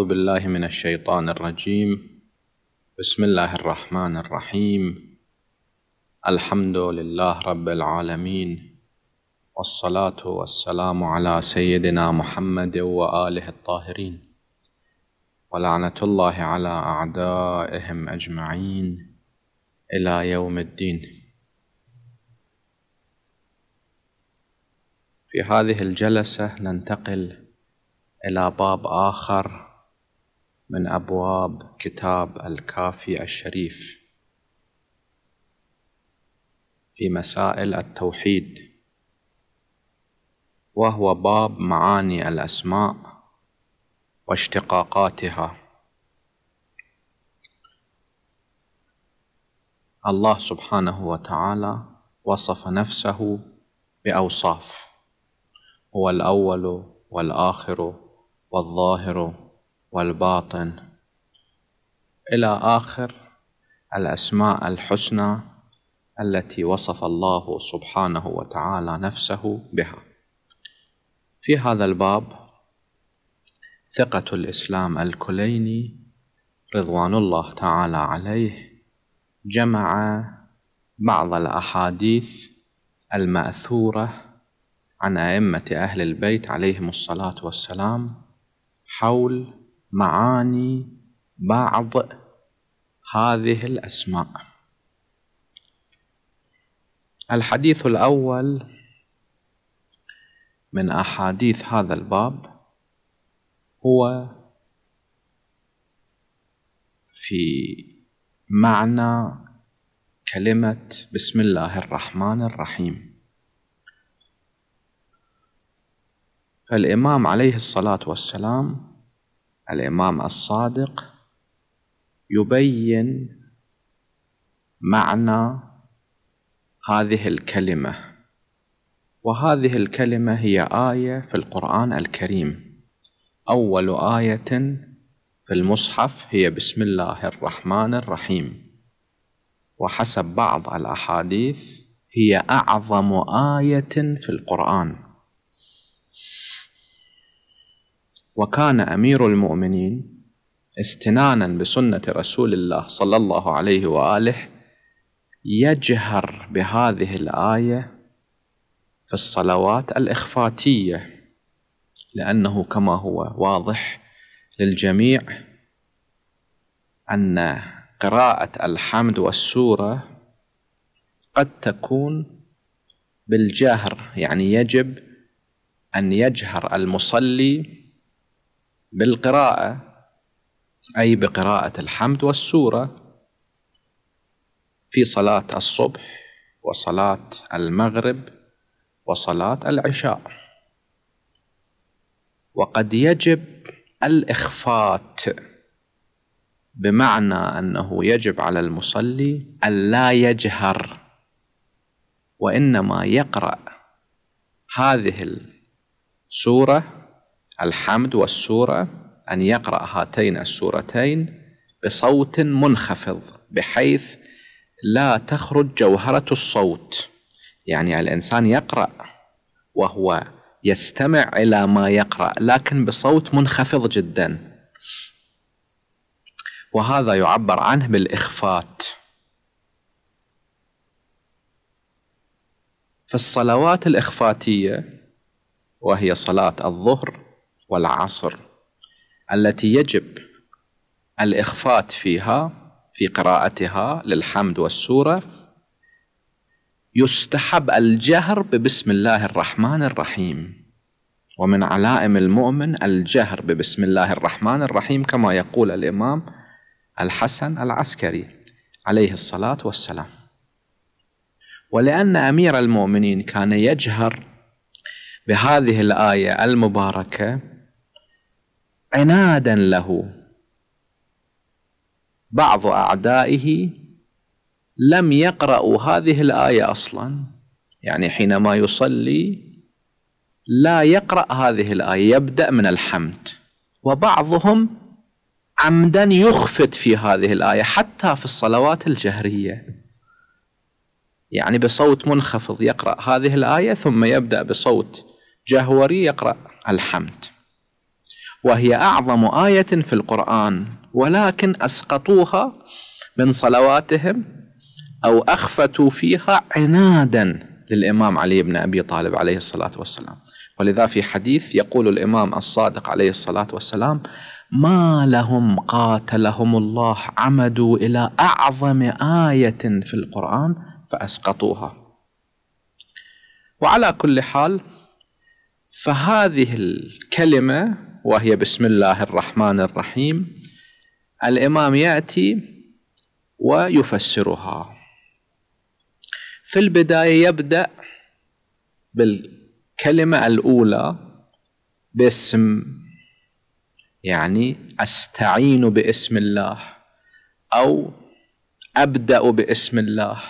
اعوذ بالله من الشيطان الرجيم بسم الله الرحمن الرحيم الحمد لله رب العالمين والصلاه والسلام على سيدنا محمد واله الطاهرين ولعنه الله على اعدائهم اجمعين الى يوم الدين في هذه الجلسه ننتقل الى باب اخر من أبواب كتاب الكافي الشريف في مسائل التوحيد وهو باب معاني الأسماء واشتقاقاتها الله سبحانه وتعالى وصف نفسه بأوصاف هو الأول والآخر والظاهر والباطن الى اخر الاسماء الحسنى التي وصف الله سبحانه وتعالى نفسه بها في هذا الباب ثقة الإسلام الكليني رضوان الله تعالى عليه جمع بعض الأحاديث المأثورة عن أئمة أهل البيت عليهم الصلاة والسلام حول معاني بعض هذه الأسماء الحديث الأول من أحاديث هذا الباب هو في معنى كلمة بسم الله الرحمن الرحيم فالإمام عليه الصلاة والسلام الإمام الصادق يبين معنى هذه الكلمة وهذه الكلمة هي آية في القرآن الكريم أول آية في المصحف هي بسم الله الرحمن الرحيم وحسب بعض الأحاديث هي أعظم آية في القرآن وكان أمير المؤمنين استنانا بسنة رسول الله صلى الله عليه وآله يجهر بهذه الآية في الصلوات الإخفاتية لأنه كما هو واضح للجميع أن قراءة الحمد والسورة قد تكون بالجهر يعني يجب أن يجهر المصلي بالقراءة أي بقراءة الحمد والسورة في صلاة الصبح وصلاة المغرب وصلاة العشاء وقد يجب الإخفات بمعنى أنه يجب على المصلي ألا يجهر وإنما يقرأ هذه السورة الحمد والسورة أن يقرأ هاتين السورتين بصوت منخفض بحيث لا تخرج جوهرة الصوت يعني الإنسان يقرأ وهو يستمع إلى ما يقرأ لكن بصوت منخفض جدا وهذا يعبر عنه بالإخفات في الصلوات الإخفاتية وهي صلاة الظهر والعصر التي يجب الإخفات فيها في قراءتها للحمد والسورة يستحب الجهر ببسم الله الرحمن الرحيم ومن علائم المؤمن الجهر ببسم الله الرحمن الرحيم كما يقول الإمام الحسن العسكري عليه الصلاة والسلام ولأن أمير المؤمنين كان يجهر بهذه الآية المباركة عنادا له بعض أعدائه لم يقرأوا هذه الآية أصلا يعني حينما يصلي لا يقرأ هذه الآية يبدأ من الحمد وبعضهم عمدا يخفت في هذه الآية حتى في الصلوات الجهرية يعني بصوت منخفض يقرأ هذه الآية ثم يبدأ بصوت جهوري يقرأ الحمد وهي أعظم آية في القرآن ولكن أسقطوها من صلواتهم أو أخفتوا فيها عنادا للإمام علي بن أبي طالب عليه الصلاة والسلام ولذا في حديث يقول الإمام الصادق عليه الصلاة والسلام ما لهم قاتلهم الله عمدوا إلى أعظم آية في القرآن فأسقطوها وعلى كل حال فهذه الكلمة وهي بسم الله الرحمن الرحيم الإمام يأتي ويفسرها في البداية يبدأ بالكلمة الأولى باسم يعني أستعين باسم الله أو أبدأ باسم الله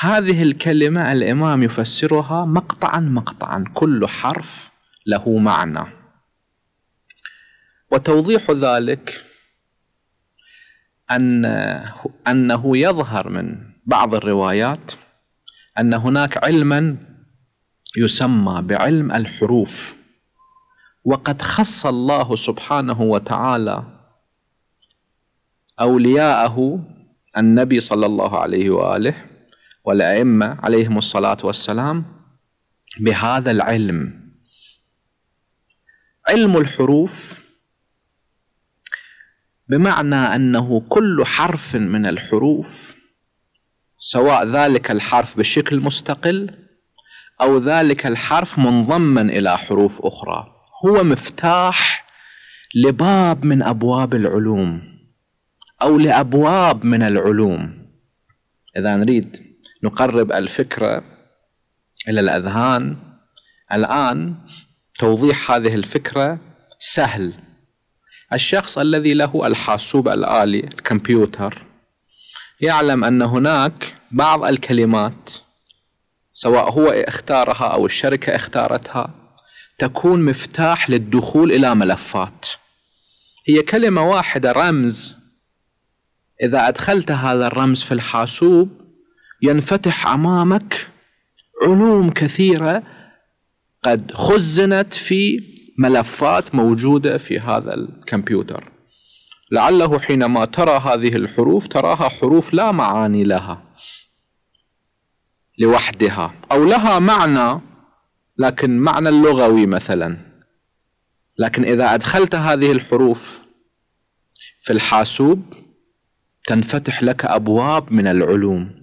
هذه الكلمة الإمام يفسرها مقطعا مقطعا كل حرف له معنى وتوضيح ذلك أن أنه يظهر من بعض الروايات أن هناك علما يسمى بعلم الحروف وقد خص الله سبحانه وتعالى أولياءه النبي صلى الله عليه وآله والأئمة عليهم الصلاة والسلام بهذا العلم علم الحروف بمعنى انه كل حرف من الحروف سواء ذلك الحرف بشكل مستقل او ذلك الحرف منضما الى حروف اخرى هو مفتاح لباب من ابواب العلوم او لابواب من العلوم اذا نريد نقرب الفكره الى الاذهان الان توضيح هذه الفكرة سهل الشخص الذي له الحاسوب الآلي الكمبيوتر يعلم أن هناك بعض الكلمات سواء هو اختارها أو الشركة اختارتها تكون مفتاح للدخول إلى ملفات هي كلمة واحدة رمز إذا أدخلت هذا الرمز في الحاسوب ينفتح أمامك علوم كثيرة قد خزنت في ملفات موجوده في هذا الكمبيوتر لعله حينما ترى هذه الحروف تراها حروف لا معاني لها لوحدها او لها معنى لكن معنى اللغوي مثلا لكن اذا ادخلت هذه الحروف في الحاسوب تنفتح لك ابواب من العلوم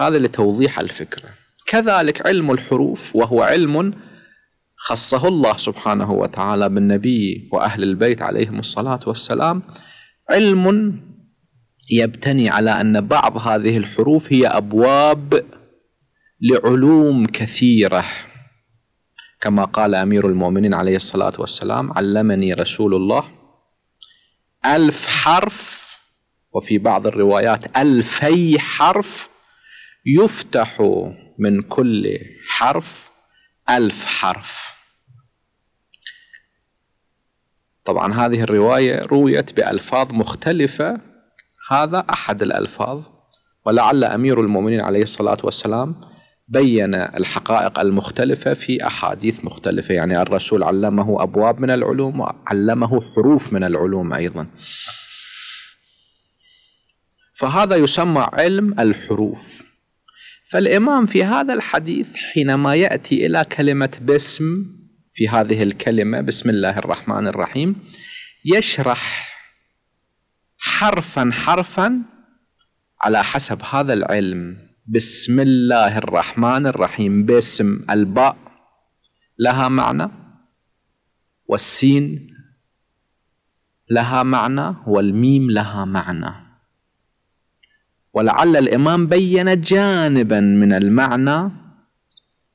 هذا لتوضيح الفكره كذلك علم الحروف وهو علم خصه الله سبحانه وتعالى بالنبي وأهل البيت عليهم الصلاة والسلام علم يبتني على أن بعض هذه الحروف هي أبواب لعلوم كثيرة كما قال أمير المؤمنين عليه الصلاة والسلام علمني رسول الله ألف حرف وفي بعض الروايات ألفي حرف يفتح من كل حرف ألف حرف طبعا هذه الرواية رويت بألفاظ مختلفة هذا أحد الألفاظ ولعل أمير المؤمنين عليه الصلاة والسلام بين الحقائق المختلفة في أحاديث مختلفة يعني الرسول علمه أبواب من العلوم وعلمه حروف من العلوم أيضا فهذا يسمى علم الحروف فالإمام في هذا الحديث حينما يأتي إلى كلمة بسم في هذه الكلمة بسم الله الرحمن الرحيم يشرح حرفا حرفا على حسب هذا العلم بسم الله الرحمن الرحيم باسم الباء لها معنى والسين لها معنى والميم لها معنى ولعل الإمام بين جانبا من المعنى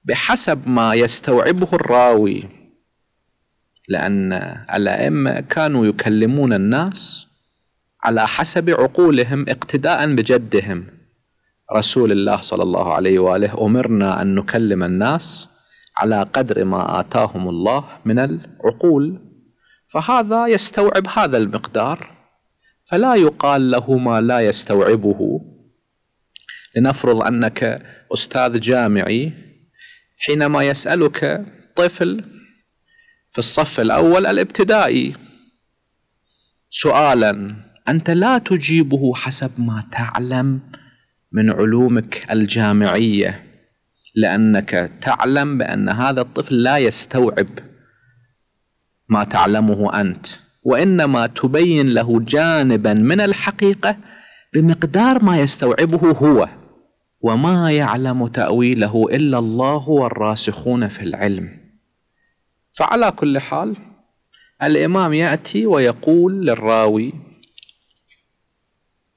بحسب ما يستوعبه الراوي لأن الأئمة كانوا يكلمون الناس على حسب عقولهم اقتداء بجدهم رسول الله صلى الله عليه وآله أمرنا أن نكلم الناس على قدر ما آتاهم الله من العقول فهذا يستوعب هذا المقدار فلا يقال له ما لا يستوعبه لنفرض أنك أستاذ جامعي حينما يسألك طفل في الصف الأول الابتدائي سؤالا أنت لا تجيبه حسب ما تعلم من علومك الجامعية لأنك تعلم بأن هذا الطفل لا يستوعب ما تعلمه أنت وإنما تبين له جانبا من الحقيقة بمقدار ما يستوعبه هو وما يعلم تأويله إلا الله والراسخون في العلم فعلى كل حال الإمام يأتي ويقول للراوي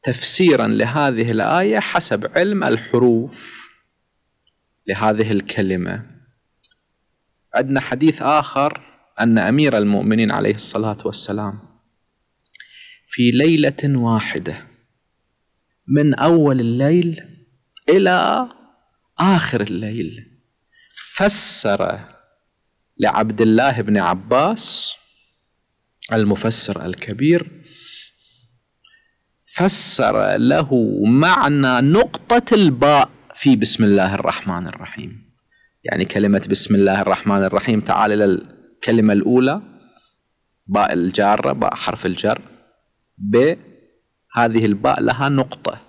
تفسيرا لهذه الآية حسب علم الحروف لهذه الكلمة عندنا حديث آخر أن أمير المؤمنين عليه الصلاة والسلام في ليلة واحدة من أول الليل إلى آخر الليل فسر لعبد الله بن عباس المفسر الكبير فسر له معنى نقطة الباء في بسم الله الرحمن الرحيم يعني كلمة بسم الله الرحمن الرحيم تعال إلى الكلمة الأولى باء الجارة باء حرف الجر ب هذه الباء لها نقطة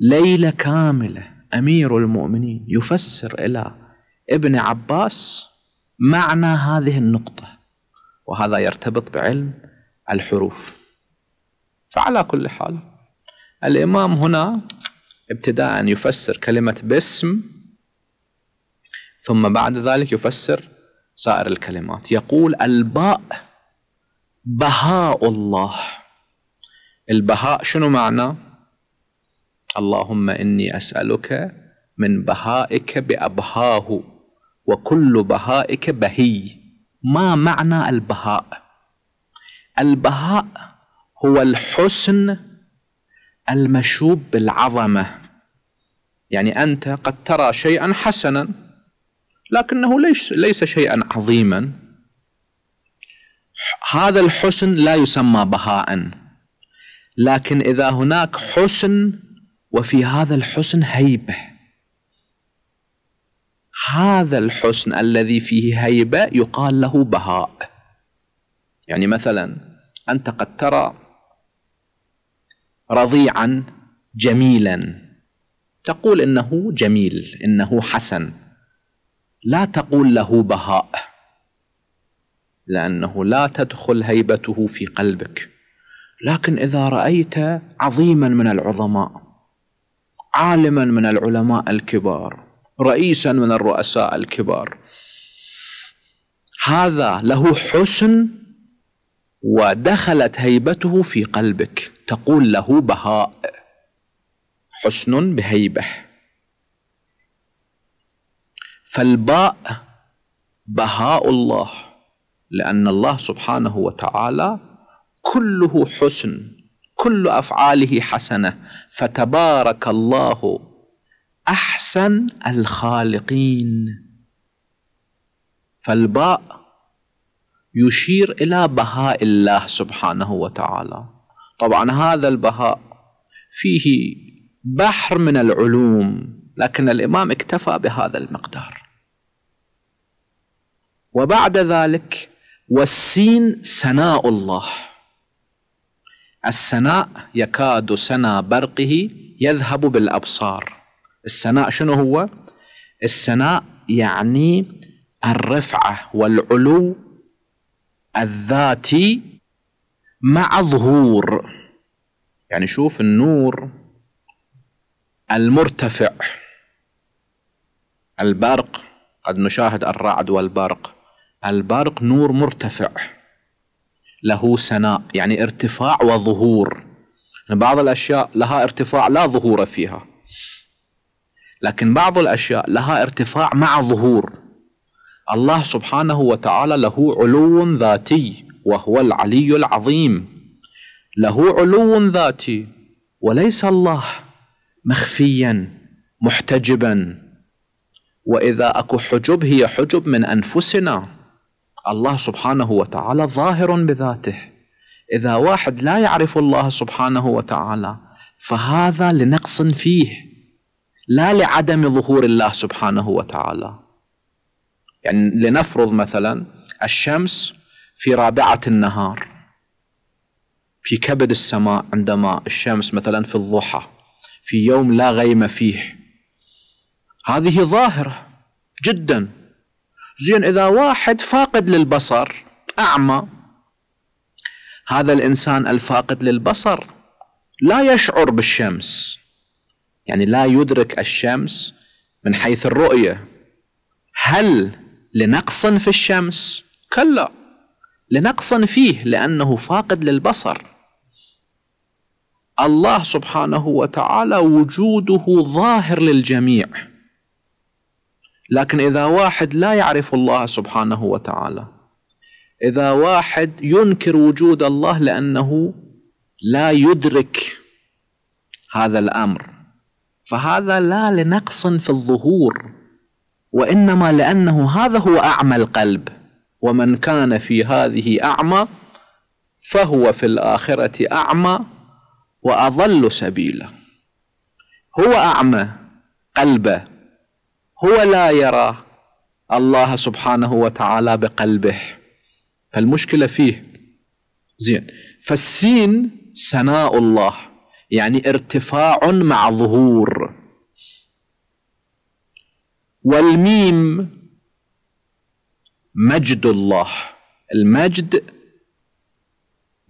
ليلة كاملة أمير المؤمنين يفسر إلى ابن عباس معنى هذه النقطة وهذا يرتبط بعلم الحروف فعلى كل حال الإمام هنا ابتداء يفسر كلمة باسم ثم بعد ذلك يفسر سائر الكلمات يقول الباء بهاء الله البهاء شنو معنى اللهم إني أسألك من بهائك بأبهاه وكل بهائك بهي ما معنى البهاء البهاء هو الحسن المشوب بالعظمه يعني انت قد ترى شيئا حسنا لكنه ليس ليس شيئا عظيما هذا الحسن لا يسمى بهاء لكن اذا هناك حسن وفي هذا الحسن هيبه هذا الحسن الذي فيه هيبة يقال له بهاء يعني مثلا أنت قد ترى رضيعا جميلا تقول إنه جميل إنه حسن لا تقول له بهاء لأنه لا تدخل هيبته في قلبك لكن إذا رأيت عظيما من العظماء عالما من العلماء الكبار رئيسا من الرؤساء الكبار هذا له حسن ودخلت هيبته في قلبك تقول له بهاء حسن بهيبه فالباء بهاء الله لان الله سبحانه وتعالى كله حسن كل افعاله حسنه فتبارك الله احسن الخالقين فالباء يشير الى بهاء الله سبحانه وتعالى طبعا هذا البهاء فيه بحر من العلوم لكن الامام اكتفى بهذا المقدار وبعد ذلك والسين سناء الله السناء يكاد سنا برقه يذهب بالابصار السناء شنو هو السناء يعني الرفعه والعلو الذاتي مع ظهور يعني شوف النور المرتفع البرق قد نشاهد الرعد والبرق البرق نور مرتفع له سناء يعني ارتفاع وظهور يعني بعض الأشياء لها ارتفاع لا ظهور فيها لكن بعض الأشياء لها ارتفاع مع ظهور الله سبحانه وتعالى له علو ذاتي وهو العلي العظيم له علو ذاتي وليس الله مخفيا محتجبا واذا اكو حجب هي حجب من انفسنا الله سبحانه وتعالى ظاهر بذاته اذا واحد لا يعرف الله سبحانه وتعالى فهذا لنقص فيه لا لعدم ظهور الله سبحانه وتعالى يعني لنفرض مثلا الشمس في رابعة النهار في كبد السماء عندما الشمس مثلا في الضحى في يوم لا غيم فيه هذه ظاهرة جدا زين إذا واحد فاقد للبصر أعمى هذا الإنسان الفاقد للبصر لا يشعر بالشمس يعني لا يدرك الشمس من حيث الرؤية هل لنقص في الشمس؟ كلا لنقص فيه لأنه فاقد للبصر الله سبحانه وتعالى وجوده ظاهر للجميع لكن إذا واحد لا يعرف الله سبحانه وتعالى إذا واحد ينكر وجود الله لأنه لا يدرك هذا الأمر فهذا لا لنقص في الظهور وانما لانه هذا هو اعمى القلب ومن كان في هذه اعمى فهو في الاخره اعمى واضل سبيلا هو اعمى قلبه هو لا يرى الله سبحانه وتعالى بقلبه فالمشكله فيه زين فالسين سناء الله يعني ارتفاع مع ظهور والميم مجد الله المجد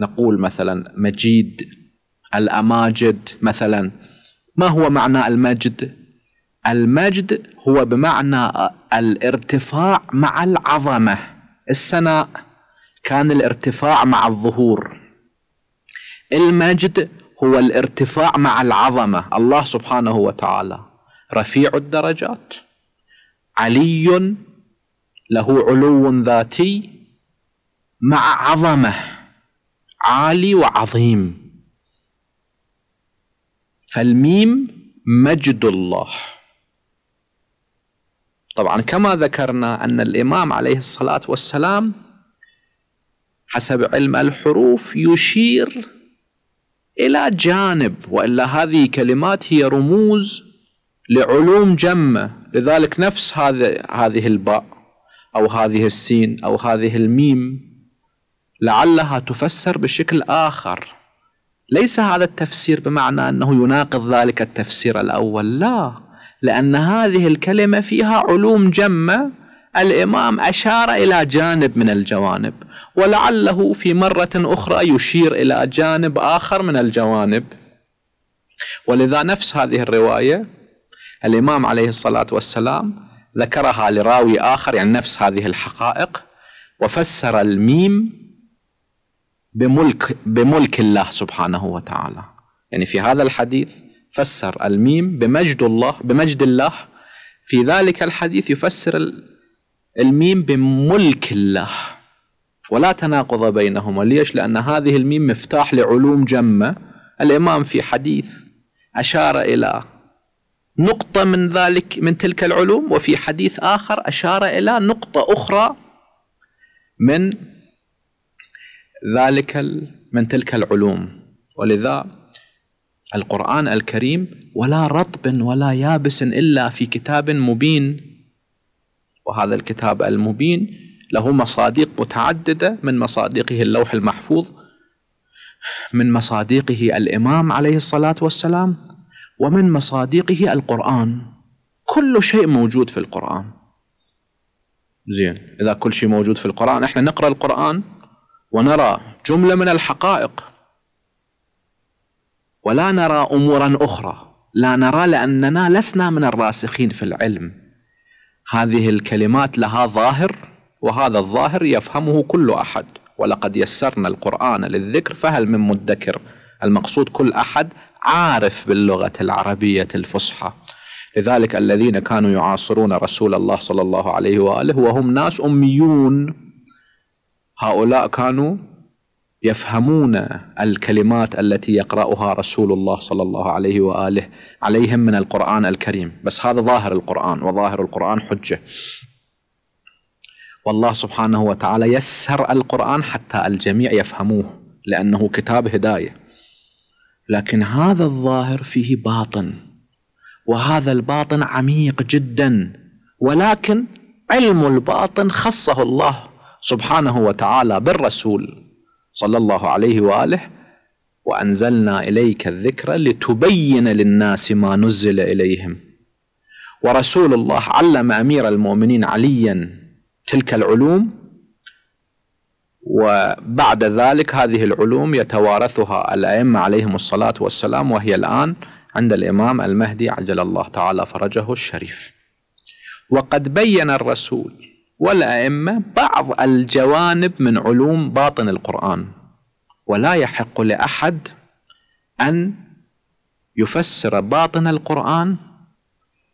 نقول مثلا مجيد الأماجد مثلا ما هو معنى المجد المجد هو بمعنى الارتفاع مع العظمة السناء كان الارتفاع مع الظهور المجد هو الارتفاع مع العظمه الله سبحانه وتعالى رفيع الدرجات علي له علو ذاتي مع عظمه عالي وعظيم فالميم مجد الله طبعا كما ذكرنا ان الامام عليه الصلاه والسلام حسب علم الحروف يشير إلى جانب وإلا هذه كلمات هي رموز لعلوم جمة لذلك نفس هذا هذه الباء أو هذه السين أو هذه الميم لعلها تفسر بشكل آخر ليس هذا التفسير بمعنى أنه يناقض ذلك التفسير الأول لا لأن هذه الكلمة فيها علوم جمة الإمام أشار إلى جانب من الجوانب ولعله في مرة أخرى يشير إلى جانب آخر من الجوانب ولذا نفس هذه الرواية الإمام عليه الصلاة والسلام ذكرها لراوي آخر يعني نفس هذه الحقائق وفسر الميم بملك بملك الله سبحانه وتعالى يعني في هذا الحديث فسر الميم بمجد الله بمجد الله في ذلك الحديث يفسر الميم بملك الله ولا تناقض بينهما ليش لأن هذه الميم مفتاح لعلوم جمة الإمام في حديث أشار إلى نقطة من ذلك من تلك العلوم وفي حديث آخر أشار إلى نقطة أخرى من ذلك من تلك العلوم ولذا القرآن الكريم ولا رطب ولا يابس إلا في كتاب مبين وهذا الكتاب المبين له مصادق متعددة من مصادقه اللوح المحفوظ من مصادقه الإمام عليه الصلاة والسلام ومن مصادقه القرآن كل شيء موجود في القرآن زين إذا كل شيء موجود في القرآن احنا نقرأ القرآن ونرى جملة من الحقائق ولا نرى أمورا أخرى لا نرى لأننا لسنا من الراسخين في العلم هذه الكلمات لها ظاهر وهذا الظاهر يفهمه كل احد ولقد يسرنا القران للذكر فهل من مدكر المقصود كل احد عارف باللغه العربيه الفصحى لذلك الذين كانوا يعاصرون رسول الله صلى الله عليه واله وهم ناس اميون هؤلاء كانوا يفهمون الكلمات التي يقرأها رسول الله صلى الله عليه وآله عليهم من القرآن الكريم بس هذا ظاهر القرآن وظاهر القرآن حجة والله سبحانه وتعالى يسر القرآن حتى الجميع يفهموه لأنه كتاب هداية لكن هذا الظاهر فيه باطن وهذا الباطن عميق جدا ولكن علم الباطن خصه الله سبحانه وتعالى بالرسول صلى الله عليه واله وانزلنا اليك الذكر لتبين للناس ما نزل اليهم ورسول الله علم امير المؤمنين عليا تلك العلوم وبعد ذلك هذه العلوم يتوارثها الائمه عليهم الصلاه والسلام وهي الان عند الامام المهدي عجل الله تعالى فرجه الشريف وقد بين الرسول والأئمة بعض الجوانب من علوم باطن القرآن ولا يحق لأحد أن يفسر باطن القرآن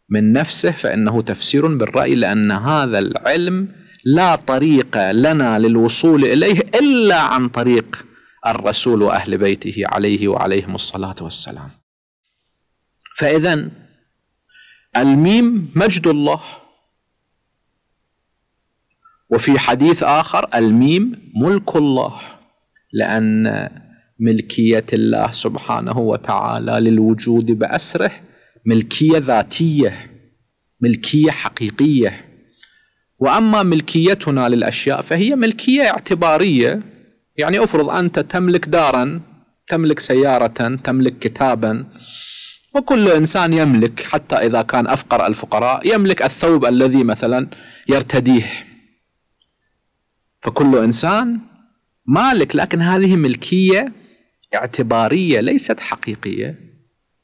من نفسه فإنه تفسير بالرأي لأن هذا العلم لا طريق لنا للوصول إليه إلا عن طريق الرسول وأهل بيته عليه وعليهم الصلاة والسلام فإذا الميم مجد الله وفي حديث آخر الميم ملك الله لأن ملكية الله سبحانه وتعالى للوجود بأسره ملكية ذاتية ملكية حقيقية وأما ملكيتنا للأشياء فهي ملكية اعتبارية يعني أفرض أنت تملك دارا تملك سيارة تملك كتابا وكل إنسان يملك حتى إذا كان أفقر الفقراء يملك الثوب الذي مثلا يرتديه فكل انسان مالك لكن هذه ملكيه اعتباريه ليست حقيقيه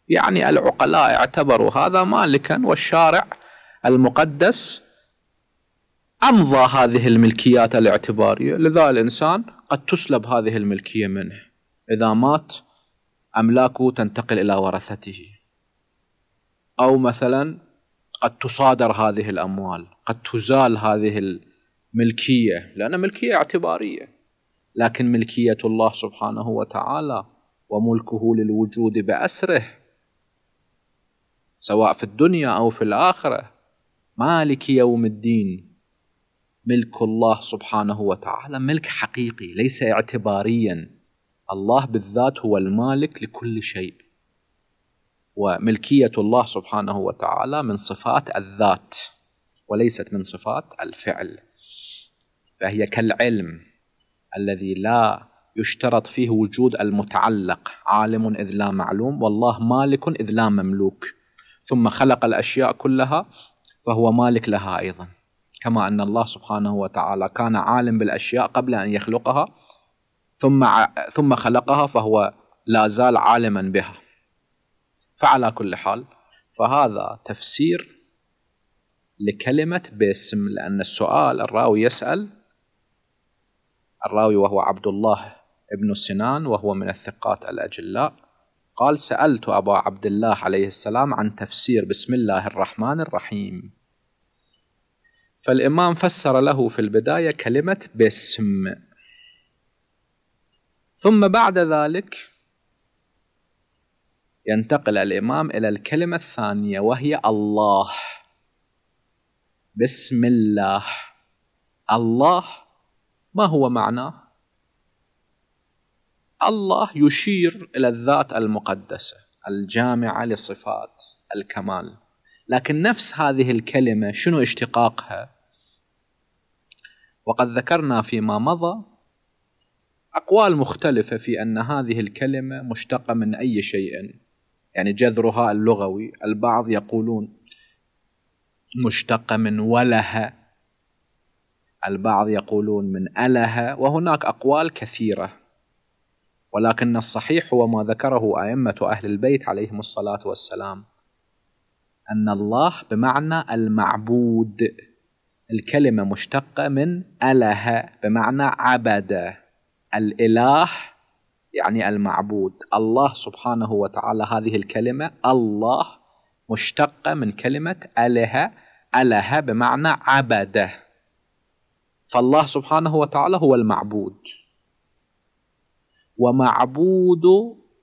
يعني العقلاء اعتبروا هذا مالكا والشارع المقدس امضى هذه الملكيات الاعتباريه لذا الانسان قد تسلب هذه الملكيه منه اذا مات املاكه تنتقل الى ورثته او مثلا قد تصادر هذه الاموال قد تزال هذه ملكيه لان ملكيه اعتباريه لكن ملكيه الله سبحانه وتعالى وملكه للوجود باسره سواء في الدنيا او في الاخره مالك يوم الدين ملك الله سبحانه وتعالى ملك حقيقي ليس اعتباريا الله بالذات هو المالك لكل شيء وملكيه الله سبحانه وتعالى من صفات الذات وليست من صفات الفعل فهي كالعلم الذي لا يشترط فيه وجود المتعلق عالم إذ لا معلوم والله مالك إذ لا مملوك ثم خلق الأشياء كلها فهو مالك لها أيضا كما أن الله سبحانه وتعالى كان عالم بالأشياء قبل أن يخلقها ثم ثم خلقها فهو لا زال عالما بها فعلى كل حال فهذا تفسير لكلمة باسم لأن السؤال الراوي يسأل الراوي وهو عبد الله ابن سنان وهو من الثقات الأجلاء قال سألت أبا عبد الله عليه السلام عن تفسير بسم الله الرحمن الرحيم فالإمام فسر له في البداية كلمة بسم ثم بعد ذلك ينتقل الإمام إلى الكلمة الثانية وهي الله بسم الله الله ما هو معناه الله يشير الى الذات المقدسه الجامعه لصفات الكمال لكن نفس هذه الكلمه شنو اشتقاقها وقد ذكرنا فيما مضى اقوال مختلفه في ان هذه الكلمه مشتقه من اي شيء يعني جذرها اللغوي البعض يقولون مشتقه من ولها البعض يقولون من أله وهناك أقوال كثيرة ولكن الصحيح هو ما ذكره أئمة أهل البيت عليهم الصلاة والسلام أن الله بمعنى المعبود الكلمة مشتقة من أله بمعنى عبد الإله يعني المعبود الله سبحانه وتعالى هذه الكلمة الله مشتقة من كلمة أله أله بمعنى عبده فالله سبحانه وتعالى هو المعبود ومعبود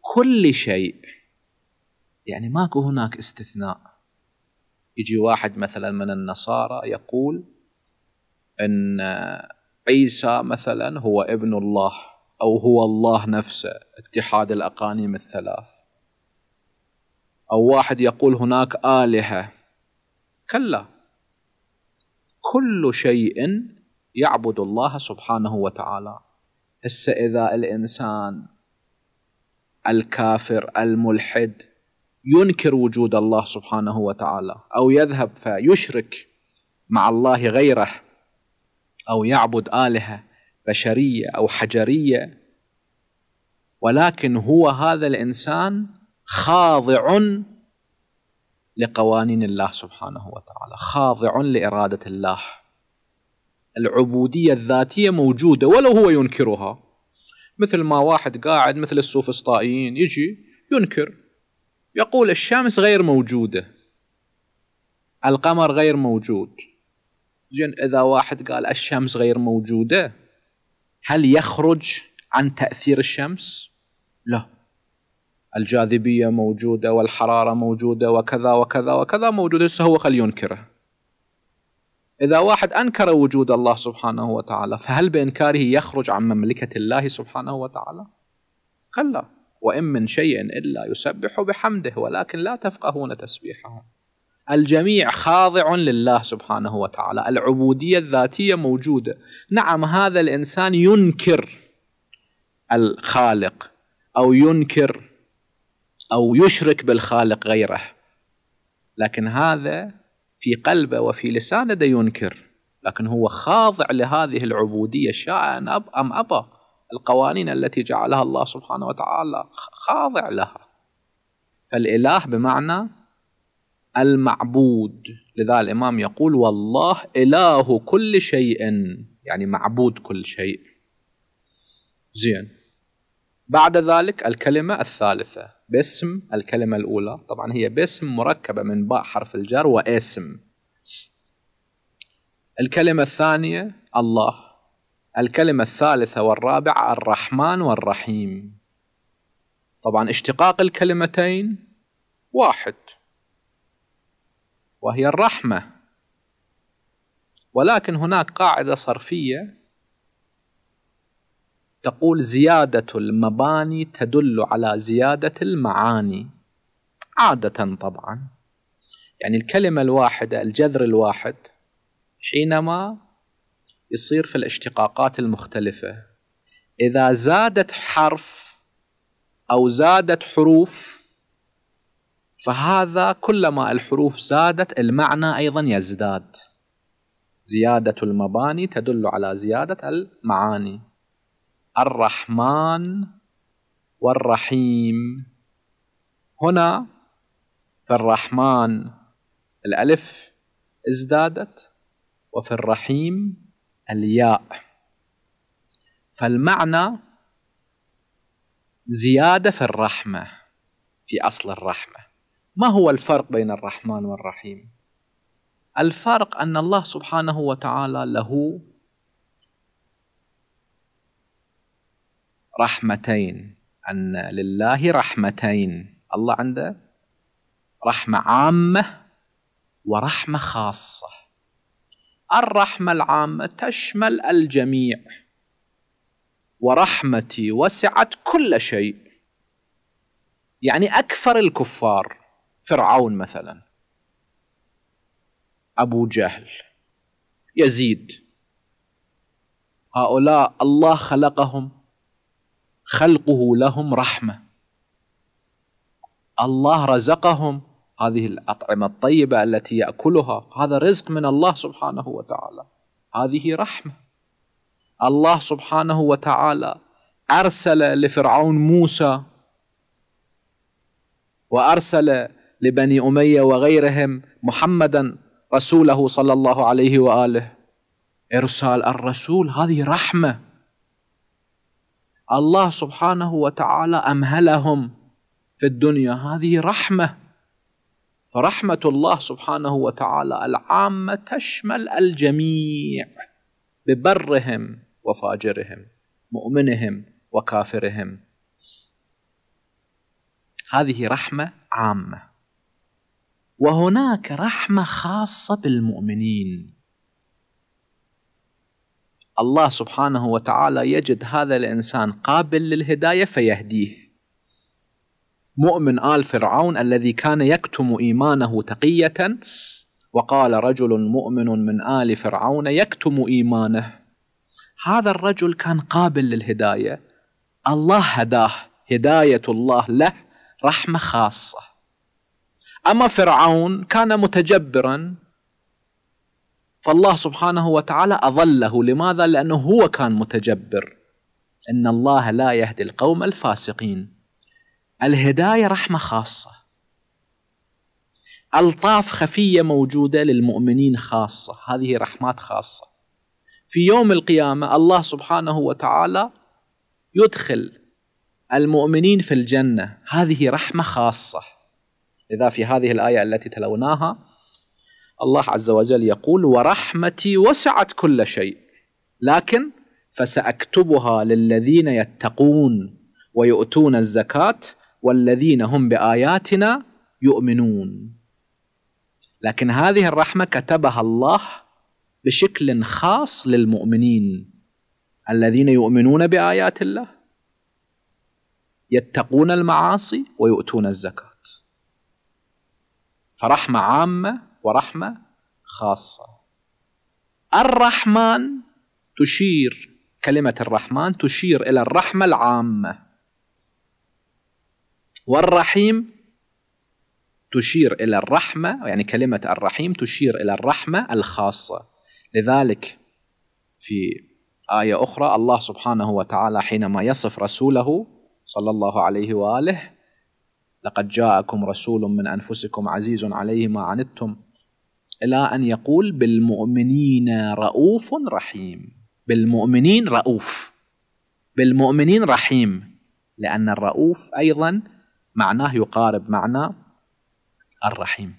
كل شيء يعني ماكو هناك استثناء يجي واحد مثلا من النصارى يقول ان عيسى مثلا هو ابن الله او هو الله نفسه اتحاد الاقانيم الثلاث او واحد يقول هناك الهه كلا كل شيء يعبد الله سبحانه وتعالى هسه إذا الإنسان الكافر الملحد ينكر وجود الله سبحانه وتعالى أو يذهب فيشرك مع الله غيره أو يعبد آلهة بشرية أو حجرية ولكن هو هذا الإنسان خاضع لقوانين الله سبحانه وتعالى خاضع لإرادة الله العبودية الذاتية موجودة ولو هو ينكرها مثل ما واحد قاعد مثل السوفسطائيين يجي ينكر يقول الشمس غير موجودة القمر غير موجود زين إذا واحد قال الشمس غير موجودة هل يخرج عن تأثير الشمس؟ لا الجاذبية موجودة والحرارة موجودة وكذا وكذا وكذا موجودة هو خلي ينكره إذا واحد أنكر وجود الله سبحانه وتعالى فهل بإنكاره يخرج عن مملكة الله سبحانه وتعالى؟ كلا وإن من شيء إلا يسبح بحمده ولكن لا تفقهون تسبيحه الجميع خاضع لله سبحانه وتعالى العبودية الذاتية موجودة نعم هذا الإنسان ينكر الخالق أو ينكر أو يشرك بالخالق غيره لكن هذا في قلبه وفي لسانه ده ينكر لكن هو خاضع لهذه العبودية شاء أم أبى القوانين التي جعلها الله سبحانه وتعالى خاضع لها فالإله بمعنى المعبود لذا الإمام يقول والله إله كل شيء يعني معبود كل شيء زين بعد ذلك الكلمة الثالثة باسم الكلمة الأولى طبعا هي باسم مركبة من باء حرف الجر واسم الكلمة الثانية الله الكلمة الثالثة والرابعة الرحمن والرحيم طبعا اشتقاق الكلمتين واحد وهي الرحمة ولكن هناك قاعدة صرفية تقول زيادة المباني تدل على زيادة المعاني عادة طبعا يعني الكلمة الواحدة الجذر الواحد حينما يصير في الاشتقاقات المختلفة إذا زادت حرف أو زادت حروف فهذا كلما الحروف زادت المعنى أيضا يزداد زيادة المباني تدل على زيادة المعاني الرحمن والرحيم هنا في الرحمن الألف ازدادت وفي الرحيم الياء فالمعنى زيادة في الرحمة في أصل الرحمة ما هو الفرق بين الرحمن والرحيم؟ الفرق أن الله سبحانه وتعالى له رحمتين أن لله رحمتين الله عنده رحمة عامة ورحمة خاصة الرحمة العامة تشمل الجميع ورحمتي وسعت كل شيء يعني أكثر الكفار فرعون مثلا أبو جهل يزيد هؤلاء الله خلقهم خلقه لهم رحمة الله رزقهم هذه الأطعمة الطيبة التي يأكلها هذا رزق من الله سبحانه وتعالى هذه رحمة الله سبحانه وتعالى أرسل لفرعون موسى وأرسل لبني أمية وغيرهم محمدا رسوله صلى الله عليه وآله إرسال الرسول هذه رحمة الله سبحانه وتعالى امهلهم في الدنيا هذه رحمه فرحمه الله سبحانه وتعالى العامه تشمل الجميع ببرهم وفاجرهم مؤمنهم وكافرهم هذه رحمه عامه وهناك رحمه خاصه بالمؤمنين الله سبحانه وتعالى يجد هذا الانسان قابل للهدايه فيهديه مؤمن ال فرعون الذي كان يكتم ايمانه تقيه وقال رجل مؤمن من ال فرعون يكتم ايمانه هذا الرجل كان قابل للهدايه الله هداه هدايه الله له رحمه خاصه اما فرعون كان متجبرا فالله سبحانه وتعالى أظله لماذا؟ لأنه هو كان متجبر إن الله لا يهدي القوم الفاسقين الهداية رحمة خاصة ألطاف خفية موجودة للمؤمنين خاصة هذه رحمات خاصة في يوم القيامة الله سبحانه وتعالى يدخل المؤمنين في الجنة هذه رحمة خاصة اذا في هذه الآية التي تلوناها الله عز وجل يقول ورحمتي وسعت كل شيء لكن فساكتبها للذين يتقون ويؤتون الزكاه والذين هم باياتنا يؤمنون لكن هذه الرحمه كتبها الله بشكل خاص للمؤمنين الذين يؤمنون بايات الله يتقون المعاصي ويؤتون الزكاه فرحمه عامه ورحمة خاصة الرحمن تشير كلمة الرحمن تشير إلى الرحمة العامة والرحيم تشير إلى الرحمة يعني كلمة الرحيم تشير إلى الرحمة الخاصة لذلك في آية أخرى الله سبحانه وتعالى حينما يصف رسوله صلى الله عليه وآله لقد جاءكم رسول من أنفسكم عزيز عليه ما عنتم إلى أن يقول بالمؤمنين رؤوف رحيم بالمؤمنين رؤوف بالمؤمنين رحيم لأن الرؤوف أيضا معناه يقارب معنى الرحيم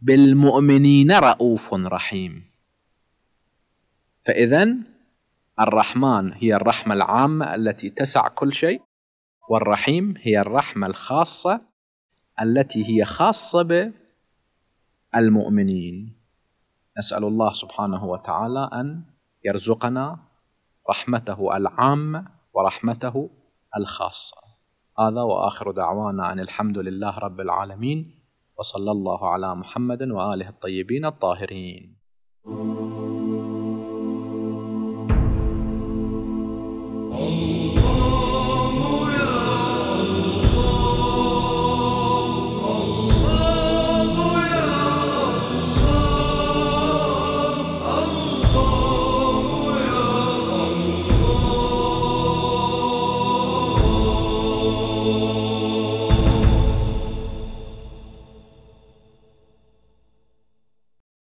بالمؤمنين رؤوف رحيم فإذا الرحمن هي الرحمة العامة التي تسع كل شيء والرحيم هي الرحمة الخاصة التي هي خاصة به المؤمنين نسال الله سبحانه وتعالى ان يرزقنا رحمته العامه ورحمته الخاصه هذا واخر دعوانا ان الحمد لله رب العالمين وصلى الله على محمد واله الطيبين الطاهرين Oh